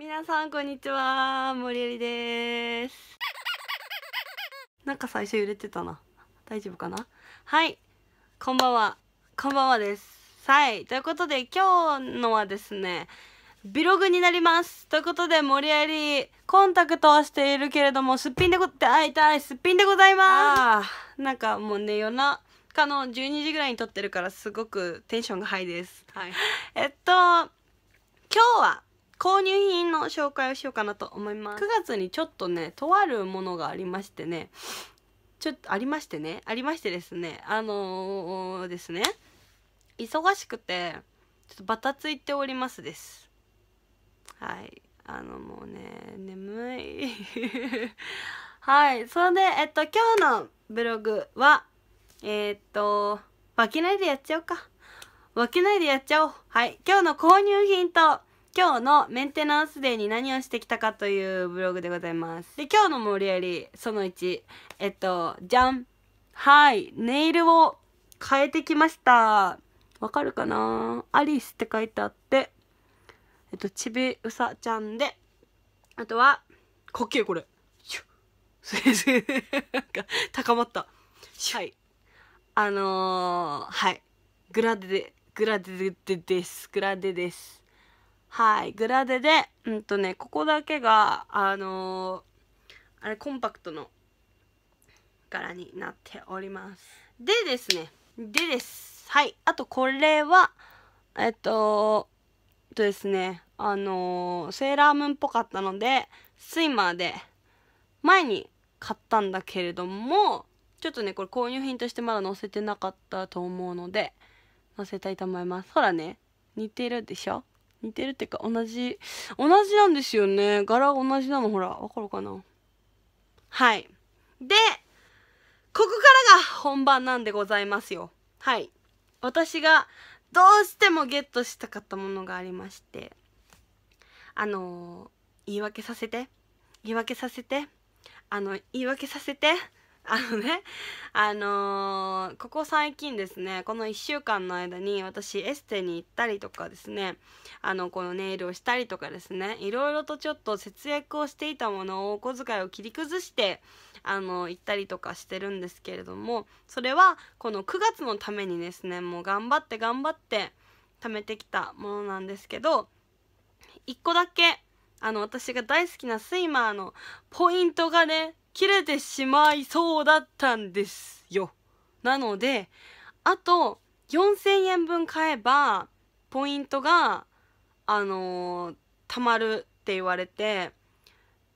皆さんこんにちは森えりですなんか最初揺れてたな大丈夫かなはいこんばんはこんばんはですはいということで今日のはですねビログになりますということで森えりコンタクトはしているけれどもすっぴんでこって会いたいすっぴんでございますなんかもうね夜なかの12時ぐらいに撮ってるからすごくテンションがハイですはいえっと今日は購入品の紹介をしようかなと思います9月にちょっとねとあるものがありましてねちょっとありましてねありましてですねあのー、ですね忙しくてちょっとバタついておりますですはいあのもうね眠い はいそれでえっと今日のブログはえー、っと脇ないでやっちゃおうか脇ないでやっちゃおうはい今日の購入品と今日のメンテナンスデーに何をしてきたかというブログでございます。で、今日の盛り上り、その1。えっと、じゃんはい、ネイルを変えてきました。わかるかなアリスって書いてあって、えっと、ちびうさちゃんで、あとは、かっけえこれ。シュッ。なんか、高まった。はい。あのー、はい。グラデで、グラデでです。グラデです。はい、グラデで、うんとね、ここだけが、あのー、あれ、コンパクトの柄になっております。でですね、でです。はい、あとこれは、えっと、えっとですね、あのー、セーラームーンっぽかったので、スイマーで、前に買ったんだけれども、ちょっとね、これ購入品としてまだ載せてなかったと思うので、載せたいと思います。ほらね、似てるでしょ似てるっていうか同じ同じなんですよね柄同じなのほらわかるかなはいでここからが本番なんでございますよはい私がどうしてもゲットしたかったものがありましてあのー、言い訳させて言い訳させてあの言い訳させてあのね、あのー、ここ最近ですね、この1週間の間に私エステに行ったりとかですね、あの、このネイルをしたりとかですね、いろいろとちょっと節約をしていたものをお小遣いを切り崩して、あの、行ったりとかしてるんですけれども、それはこの9月のためにですね、もう頑張って頑張って貯めてきたものなんですけど、1個だけあの私が大好きなスイマーのポイントがね切れてしまいそうだったんですよ。なので、あと4000円分買えば、ポイントが、あのー、貯まるって言われて、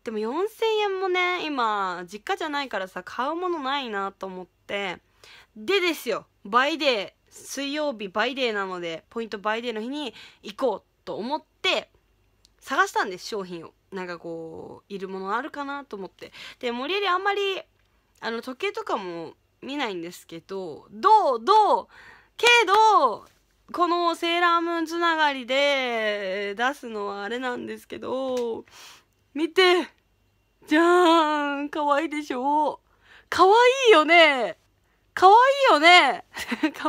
でも4000円もね、今、実家じゃないからさ、買うものないなと思って、でですよ、バイデー、水曜日バイデーなので、ポイントバイデーの日に行こうと思って、探したんです、商品を。なんかこういるものあるかなと思ってで森りあんまりあの時計とかも見ないんですけどどうどうけどこのセーラームーンつながりで出すのはあれなんですけど見てじゃーん可愛いでしょ可愛いよね可愛いよね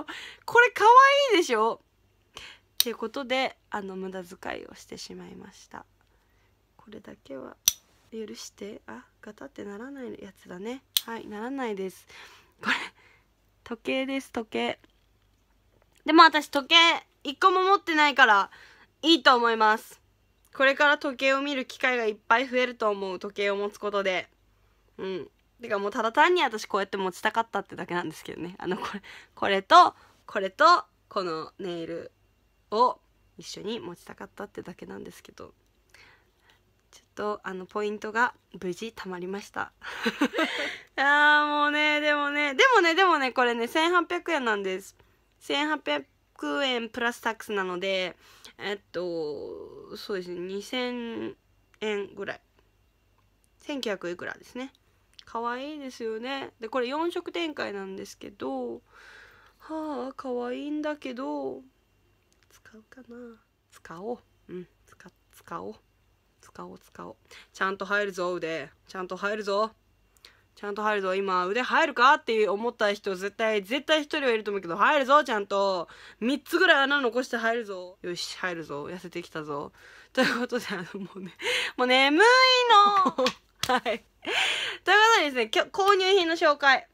これかわいいでしょっていうことであの無駄遣いをしてしまいました。これだけは許してあガタってならないやつだねはいならないですこれ時計です時計でも私時計一個も持ってないからいいと思いますこれから時計を見る機会がいっぱい増えると思う時計を持つことでうんてかもうただ単に私こうやって持ちたかったってだけなんですけどねあのこれこれとこれとこのネイルを一緒に持ちたかったってだけなんですけどちょっとあのポイントが無事たまりましたあ ーもうねでもねでもねでもねこれね1800円なんです1800円プラスタックスなのでえっとそうですね2000円ぐらい1900いくらですね可愛いですよねでこれ4色展開なんですけどはあ可愛いんだけど使うかな使おううん使使おう使おう使おうちゃんと入るぞ腕ちゃんと入るぞちゃんと入るぞ今腕入るかって思った人絶対絶対一人はいると思うけど入るぞちゃんと3つぐらい穴残して入るぞよし入るぞ痩せてきたぞということであのもうねもう眠いの はいということでですね購入品の紹介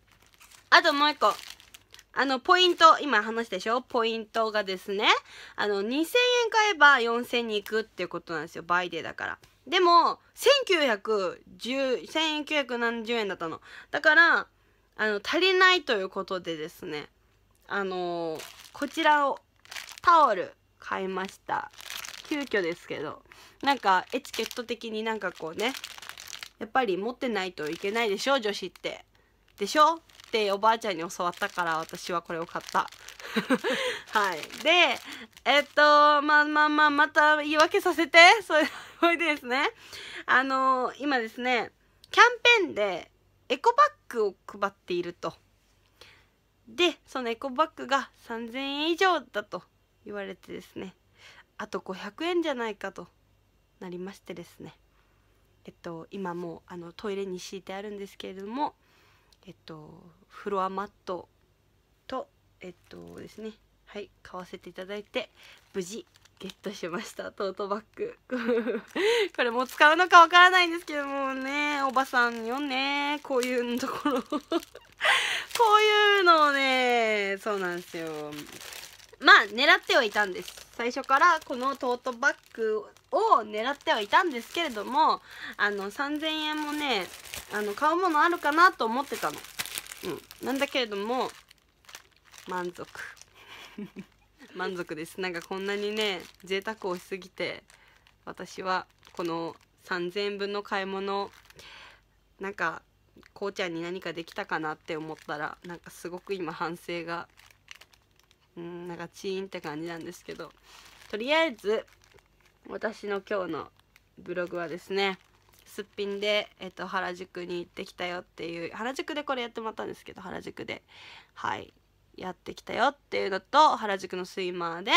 あともう一個あの、ポイント、今話したでしょポイントがですね、あの、2000円買えば4000に行くっていうことなんですよ。バイデだから。でも、1910、1970円だったの。だから、あの、足りないということでですね、あのー、こちらを、タオル、買いました。急遽ですけど。なんか、エチケット的になんかこうね、やっぱり持ってないといけないでしょ女子って。でしょっておばあちゃんに教わったから私はこれを買った はいでえっとまあまあまあまた言い訳させて それでですねあの今ですねキャンペーンでエコバッグを配っているとでそのエコバッグが3000円以上だと言われてですねあと500円じゃないかとなりましてですねえっと今もうあのトイレに敷いてあるんですけれどもえっとフロアマットとえっとですねはい買わせていただいて無事ゲットしましたトートバッグ これもう使うのかわからないんですけどもねおばさんよねこういうところ こういうのをねそうなんですよまあ狙ってはいたんです最初からこのトートバッグを狙ってはいたんですけれどもあの3000円もねあの買うものあるかなと思ってたの、うん、なんだけれども満足 満足ですなんかこんなにね贅沢をしすぎて私はこの3000円分の買い物なんかこうちゃんに何かできたかなって思ったらなんかすごく今反省がうんなんかチーンって感じなんですけどとりあえず私の今日のブログはですねすっぴんで、えっと、原宿に行ってきたよっていう原宿でこれやってもらったんですけど原宿ではいやってきたよっていうのと原宿のスイマーで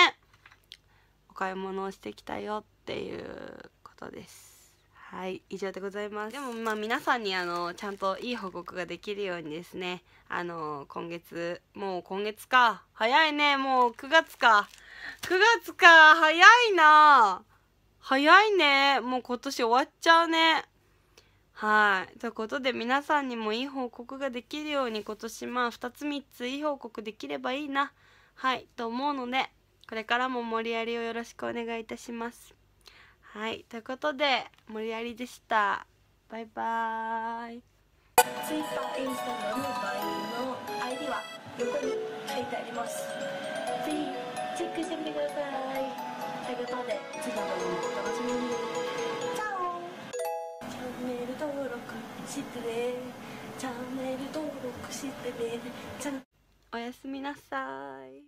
お買い物をしてきたよっていうことですはい以上でございますでもまあ皆さんにあのちゃんといい報告ができるようにですねあの今月もう今月か早いねもう9月か9月か早いな早いね。もう今年終わっちゃうね。はい。ということで皆さんにもいい報告ができるように今年まあ2つ3ついい報告できればいいな。はい。と思うので、これからも盛り上がりをよろしくお願いいたします。はい。ということで、盛り上がりでした。バイバーイ。Twitter、Instagram の ID は横に書いてあります。ぜひチェックしてみてください。ということで次回もお楽しみにチャオチャンネル登録してねチャンネル登録してねおやすみなさい